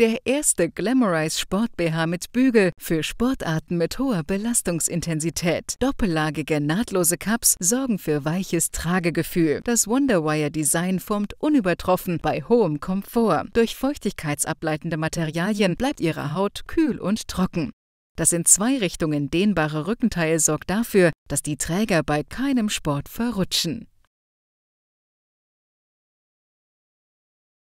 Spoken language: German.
Der erste Glamorize Sport BH mit Bügel für Sportarten mit hoher Belastungsintensität. Doppellagige nahtlose Cups sorgen für weiches Tragegefühl. Das Wonderwire Design formt unübertroffen bei hohem Komfort. Durch feuchtigkeitsableitende Materialien bleibt ihre Haut kühl und trocken. Das in zwei Richtungen dehnbare Rückenteil sorgt dafür, dass die Träger bei keinem Sport verrutschen.